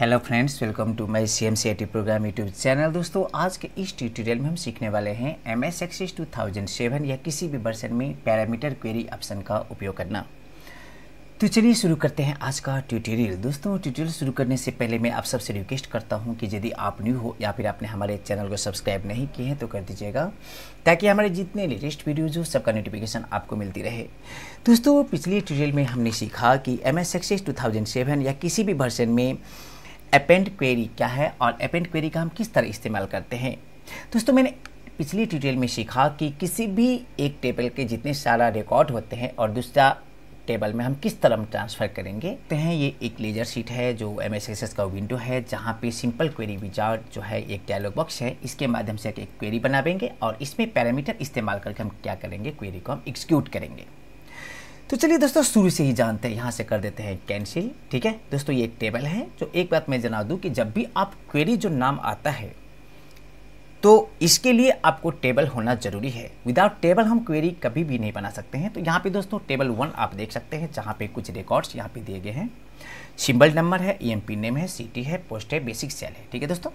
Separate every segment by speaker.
Speaker 1: hello friends welcome to my C M C I T program YouTube channel दोस्तों आज के इस tutorial में हम सीखने वाले हैं M S Excel two thousand seven या किसी भी वर्सन में पैरामीटर क्वेरी ऑप्शन का उपयोग करना तो चलिए शुरू करते हैं आज का ट्यूटोरियल दोस्तों ट्यूटोरियल शुरू करने से पहले मैं आप सबसे रिक्वेस्ट करता हूं कि यदि आप न्यू हो या फिर आपने हमारे चैनल को सब्सक्राइब नहीं किए हैं तो कर दीजिएगा ताकि हमारे जितने लेटेस्ट वीडियोज हो सबका नोटिफिकेशन आपको मिलती रहे दोस्तों पिछले ट्यूटोरियल में हमने सीखा कि एम एस एक्सेस टू या किसी भी वर्सन में अपेंड क्वेरी क्या है और अपेंड क्वेरी का हम किस तरह इस्तेमाल करते हैं दोस्तों मैंने पिछली ट्यूटोरियल में सीखा कि किसी भी एक टेबल के जितने सारा रिकॉर्ड होते हैं और दूसरा टेबल में हम किस तरह ट्रांसफ़र करेंगे तो हैं ये एक लेजर शीट है जो एम का विंडो है जहाँ पे सिंपल क्वेरी विजार्ड जो है एक डायलॉग बॉक्स है इसके माध्यम से एक क्वेरी बनावेंगे और इसमें पैरामीटर इस्तेमाल करके हम क्या करेंगे क्वेरी को हम एक्सक्यूट करेंगे तो चलिए दोस्तों शुरू से ही जानते हैं यहाँ से कर देते हैं कैंसिल ठीक है दोस्तों ये एक टेबल है जो एक बात मैं जना दूँ कि जब भी आप क्वेरी जो नाम आता है तो इसके लिए आपको टेबल होना ज़रूरी है विदाउट टेबल हम क्वेरी कभी भी नहीं बना सकते हैं तो यहाँ पे दोस्तों टेबल वन आप देख सकते हैं जहाँ पे कुछ रिकॉर्ड्स यहाँ पे दिए गए हैं सिंबल नंबर है ई e नेम है सिटी है पोस्ट है बेसिक सेल है ठीक है दोस्तों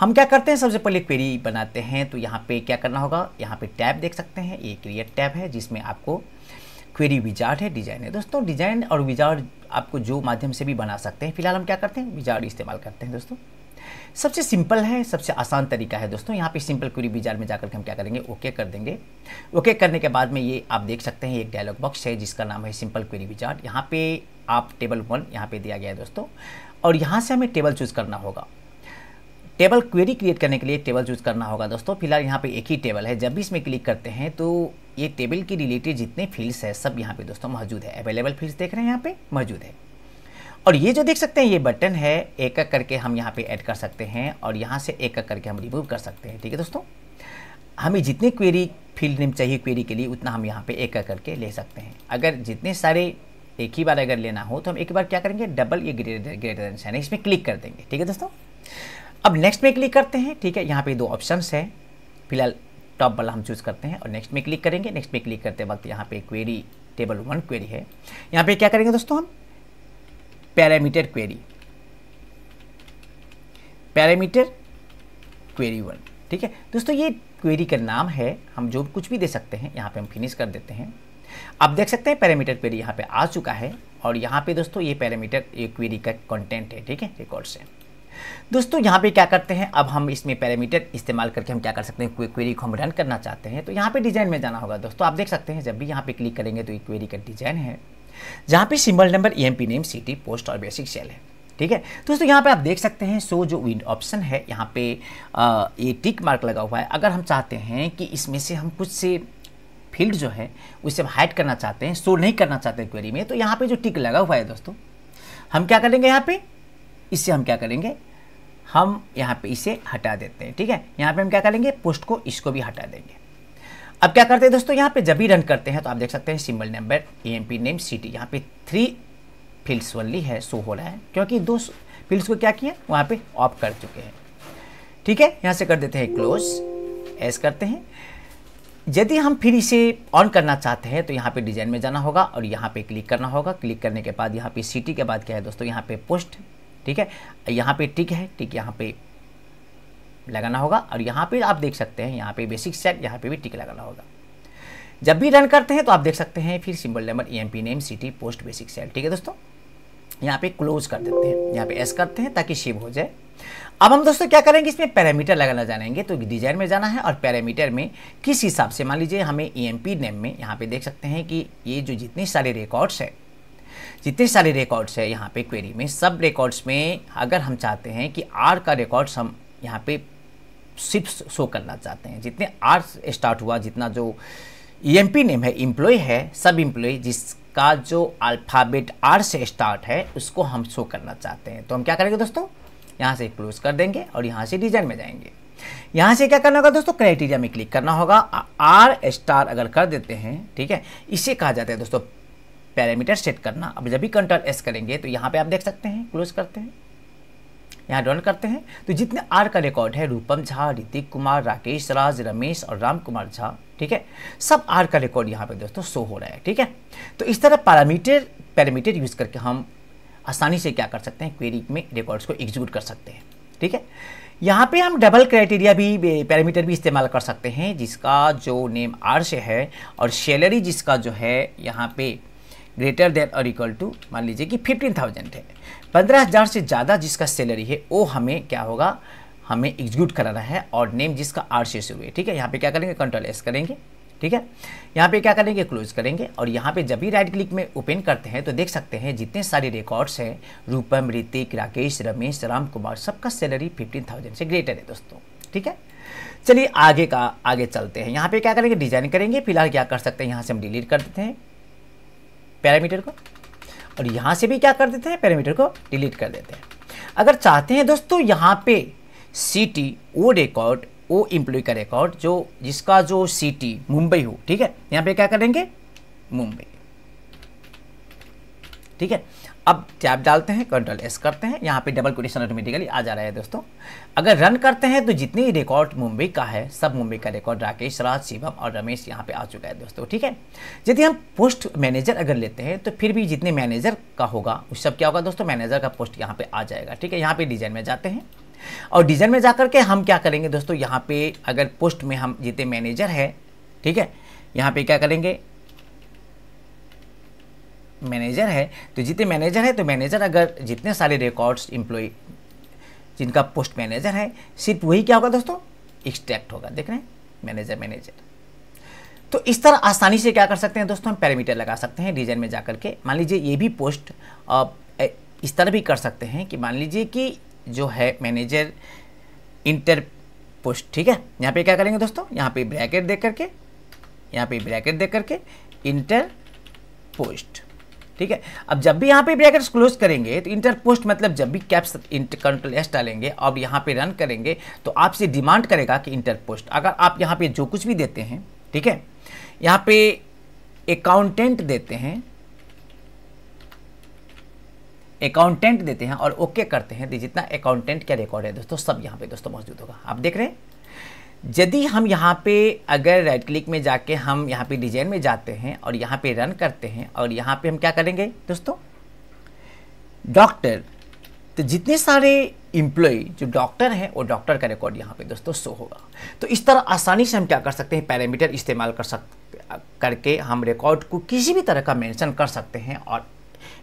Speaker 1: हम क्या करते हैं सबसे पहले क्वेरी बनाते हैं तो यहाँ पे क्या करना होगा यहाँ पे टैब देख सकते हैं ये क्रिएट टैब है जिसमें आपको क्वेरी विजार्ड है डिजाइन है दोस्तों डिजाइन और विजार्ड आपको जो माध्यम से भी बना सकते हैं फिलहाल हम क्या करते हैं विजार्ड इस्तेमाल करते हैं दोस्तों सबसे सिंपल है सबसे आसान तरीका है दोस्तों यहाँ पे सिंपल क्वेरी बाजार में जाकर के हम क्या करेंगे ओके कर देंगे ओके करने के बाद में ये आप देख सकते हैं एक डायलॉग बॉक्स है जिसका नाम है सिंपल क्वेरी विजार्ट यहाँ पे आप टेबल वन यहाँ पे दिया गया है दोस्तों और यहाँ से हमें टेबल चूज़ करना होगा टेबल क्वेरी क्रिएट करने के लिए टेबल चूज करना होगा दोस्तों फिलहाल यहाँ पे एक ही टेबल है जब भी इसमें क्लिक करते हैं तो ये टेबल की रिलेटेड जितने फील्ड्स हैं सब यहाँ पे दोस्तों मौजूद है अवेलेबल फील्ड्स देख रहे हैं यहाँ पे मौजूद है और ये जो देख सकते हैं ये बटन है एक एक करके हम यहाँ पे ऐड कर सकते हैं और यहाँ से एक एक करके हम रिमूव कर सकते हैं ठीक है दोस्तों हमें जितनी क्वेरी फील्ड नेम चाहिए क्वेरी के लिए उतना हम यहाँ पे एक एक करके ले सकते हैं अगर जितने सारे एक ही बार अगर लेना हो तो हम एक बार क्या करेंगे डबल ये ग्रेटर ग्रेटर साइन इसमें क्लिक कर देंगे ठीक है दोस्तों अब नेक्स्ट में क्लिक करते हैं ठीक है यहाँ पे दो ऑप्शन हैं फिलहाल टॉप वाला हम चूज़ करते हैं और नेक्स्ट में क्लिक करेंगे नेक्स्ट में क्लिक करते वक्त यहाँ पे क्वेरी टेबल वन क्वेरी है यहाँ पे क्या करेंगे दोस्तों हम parameter query parameter query one ठीक है दोस्तों ये क्वेरी का नाम है हम जो कुछ भी दे सकते हैं यहाँ पे हम फिनिश कर देते हैं आप देख सकते हैं पैरामीटर क्वेरी यहाँ पे आ चुका है और यहाँ पे दोस्तों ये पैरामीटर ये क्वेरी का कंटेंट है ठीक है रिकॉर्ड से दोस्तों यहाँ पे क्या करते हैं अब हम इसमें पैरामीटर इस्तेमाल करके हम क्या कर सकते हैं क्वेरी को हम रन करना चाहते हैं तो यहाँ पे डिज़ाइन में जाना होगा दोस्तों आप देख सकते हैं जब भी यहाँ पे क्लिक करेंगे तो ये क्वेरी का डिज़ाइन है जहाँ पे symbol number E name city post और बेसिक सेल है ठीक है दोस्तों यहाँ पे आप देख सकते हैं सो जो विंड ऑप्शन है यहाँ पे ये टिक मार्क लगा हुआ है अगर हम चाहते हैं कि इसमें से हम कुछ से फील्ड जो है उसे हम हाइड करना चाहते हैं शो नहीं करना चाहते हैं क्वेरी में तो यहाँ पे जो टिक लगा हुआ है दोस्तों हम क्या करेंगे यहाँ पे इससे हम क्या करेंगे हम यहाँ पे इसे हटा देते हैं ठीक है यहाँ पे हम क्या करेंगे पोस्ट को इसको भी हटा देंगे अब क्या करते हैं दोस्तों यहाँ पे जब भी रन करते हैं तो आप देख सकते हैं symbol number A M P name city यहाँ पे थ्री फील्ड्स वाली है शो हो रहा है क्योंकि दो फील्ड्स को क्या किया वहाँ पे ऑफ कर चुके हैं ठीक है यहाँ से कर देते हैं क्लोज एस करते हैं यदि हम फिर इसे ऑन करना चाहते हैं तो यहाँ पे डिजाइन में जाना होगा और यहाँ पे क्लिक करना होगा क्लिक करने के बाद यहाँ पे सिटी के बाद क्या है दोस्तों यहाँ पे पोस्ट ठीक है यहाँ पे टिक है टिक यहाँ पे लगाना होगा और यहाँ पे आप देख सकते हैं यहाँ पे बेसिक सेट यहाँ पे भी टिक लगाना होगा जब भी रन करते हैं तो आप देख सकते हैं फिर symbol number E M P name city post basic sal ठीक है दोस्तों यहाँ पे क्लोज कर देते हैं यहाँ पे एस करते हैं ताकि शिव हो जाए अब हम दोस्तों क्या करेंगे इसमें पैरामीटर लगाना जानेंगे तो डिजाइन में जाना है और पैरामीटर में किस हिसाब से मान लीजिए हमें ई एम पी नेम में यहाँ पे देख सकते हैं कि ये जो जितने सारे रिकॉर्ड्स हैं जितने सारे रिकॉर्ड्स है यहाँ पे क्वेरी में सब रिकॉर्ड्स में अगर हम चाहते हैं कि आर का रिकॉर्ड्स हम यहाँ पे सिर्फ शो करना चाहते हैं जितने आर स्टार्ट हुआ जितना जो ई e नेम है इम्प्लॉय है सब एम्प्लॉय जिसका जो अल्फ़ाबेट आर से स्टार्ट है उसको हम शो करना चाहते हैं तो हम क्या करेंगे दोस्तों यहाँ से क्लोज कर देंगे और यहाँ से डिजाइन में जाएंगे यहाँ से क्या करना होगा दोस्तों क्राइटेरिया में क्लिक करना होगा आर स्टार अगर कर देते हैं ठीक है इसे कहा जाता है दोस्तों पैरामीटर सेट करना अब जब भी कंट्रोल एस करेंगे तो यहाँ पे आप देख सकते हैं क्लोज करते हैं यहाँ डॉन करते हैं तो जितने आर का रिकॉर्ड है रूपम झा ऋतिक कुमार राकेश राज रमेश और राम कुमार झा ठीक है सब आर का रिकॉर्ड यहाँ पे दोस्तों शो हो रहा है ठीक है तो इस तरह पैरामीटर पैरामीटर यूज़ करके हम आसानी से क्या कर सकते हैं क्वेरी में रिकॉर्ड्स को एग्जीक्यूट कर सकते हैं ठीक है यहाँ पे हम डबल क्राइटेरिया भी पैरामीटर भी इस्तेमाल कर सकते हैं जिसका जो नेम आर से है और सैलरी जिसका जो है यहाँ पे ग्रेटर देन और इक्वल टू मान लीजिए कि फिफ्टीन थाउजेंड है पंद्रह हज़ार से ज़्यादा जिसका सैलरी है वो हमें क्या होगा हमें एग्जीक्यूट कराना है और नेम जिसका आर से शुरू है ठीक है यहाँ पे क्या करेंगे कंट्रोल एस करेंगे ठीक है यहाँ पे क्या करेंगे क्लोज करेंगे और यहाँ पे जब भी राइट क्लिक में ओपन करते हैं तो देख सकते हैं जितने सारे रिकॉर्ड्स हैं रूपम ऋतिक राकेश रमेश राम कुमार सबका सैलरी फिफ्टीन थाउजेंड से ग्रेटर है दोस्तों ठीक है चलिए आगे का आगे चलते हैं यहाँ पे क्या करेंगे डिजाइन करेंगे फिलहाल क्या कर सकते हैं यहाँ से हम डिलीट कर देते हैं पैरामीटर को और यहाँ से भी क्या कर देते हैं पैरामीटर को डिलीट कर देते हैं अगर चाहते हैं दोस्तों यहाँ पे सी टी वो रिकॉर्ड वो एम्प्लॉय का रिकॉर्ड जो जिसका जो सी मुंबई हो ठीक है यहाँ पे क्या करेंगे मुंबई ठीक है अब टैब डालते हैं कंट्रोल एस करते हैं यहाँ पे डबल कोटेशन ऑटोमेटिकली आ जा रहा है दोस्तों अगर रन करते हैं तो जितने रिकॉर्ड मुंबई का है सब मुंबई का रिकॉर्ड राकेश राज शिवम और रमेश यहाँ पे आ चुका है दोस्तों ठीक है यदि हम पोस्ट मैनेजर अगर लेते हैं तो फिर भी जितने मैनेजर का होगा उस सब क्या होगा दोस्तों मैनेजर का पोस्ट यहाँ पर आ जाएगा ठीक है यहाँ पर डिजाइन में जाते हैं और डिजाइन में जाकर के हम क्या करेंगे दोस्तों यहाँ पे अगर पोस्ट में हम जितने मैनेजर है ठीक है यहाँ पे क्या करेंगे मैनेजर है तो जितने मैनेजर है तो मैनेजर अगर जितने सारे रिकॉर्ड्स एम्प्लॉय जिनका पोस्ट मैनेजर है सिर्फ वही क्या होगा दोस्तों एक्सट्रैक्ट होगा देख रहे हैं मैनेजर मैनेजर तो इस तरह आसानी से क्या कर सकते हैं दोस्तों हम पैरामीटर लगा सकते हैं डिजाइन में जा के मान लीजिए ये भी पोस्ट आप इस तरह भी कर सकते हैं कि मान लीजिए कि जो है मैनेजर इंटर पोस्ट ठीक है यहाँ पे क्या करेंगे दोस्तों यहाँ पे ब्रैकेट देख करके यहाँ पे ब्रैकेट देख करके इंटर पोस्ट ठीक है अब जब भी यहाँ पे ब्रैकेट्स क्लोज करेंगे तो इंटरपोस्ट मतलब जब भी कैप्स कंट्रोल एस डालेंगे अब यहाँ पे रन करेंगे तो आपसे डिमांड करेगा कि इंटरपोस्ट अगर आप यहाँ पे जो कुछ भी देते हैं ठीक है यहाँ पे अकाउंटेंट देते हैं अकाउंटेंट देते हैं और ओके करते हैं जितना अकाउंटेंट क्या रिकॉर्ड है दोस्तों सब यहाँ पे दोस्तों मौजूद होगा आप देख रहे हैं यदि हम यहाँ पे अगर राइट क्लिक में जाके हम यहाँ पे डिजाइन में जाते हैं और यहाँ पे रन करते हैं और यहाँ पे हम क्या करेंगे दोस्तों डॉक्टर तो जितने सारे इम्प्लॉय जो डॉक्टर हैं वो डॉक्टर का रिकॉर्ड यहाँ पे दोस्तों शो होगा तो इस तरह आसानी से हम क्या कर सकते हैं पैरामीटर इस्तेमाल कर सकते करके हम रिकॉर्ड को किसी भी तरह का मेंशन कर सकते हैं और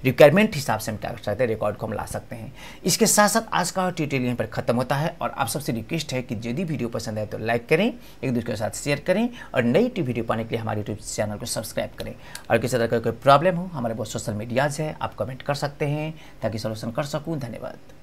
Speaker 1: रिक्वायरमेंट हिसाब से हम क्या कर सकते हैं रिकॉर्ड को हम ला सकते हैं इसके साथ साथ आज का ट्यूटोरियल यहाँ पर खत्म होता है और आप सबसे रिक्वेस्ट है कि यदि वीडियो पसंद आए तो लाइक करें एक दूसरे के साथ शेयर करें और नई टी वीडियो पाने के लिए हमारे यूट्यूब चैनल को सब्सक्राइब करें और किसी तरह का कोई प्रॉब्लम हो हमारे बहुत सोशल मीडियाज़ है आप कमेंट कर सकते हैं ताकि सोल्यूशन कर सकूँ धन्यवाद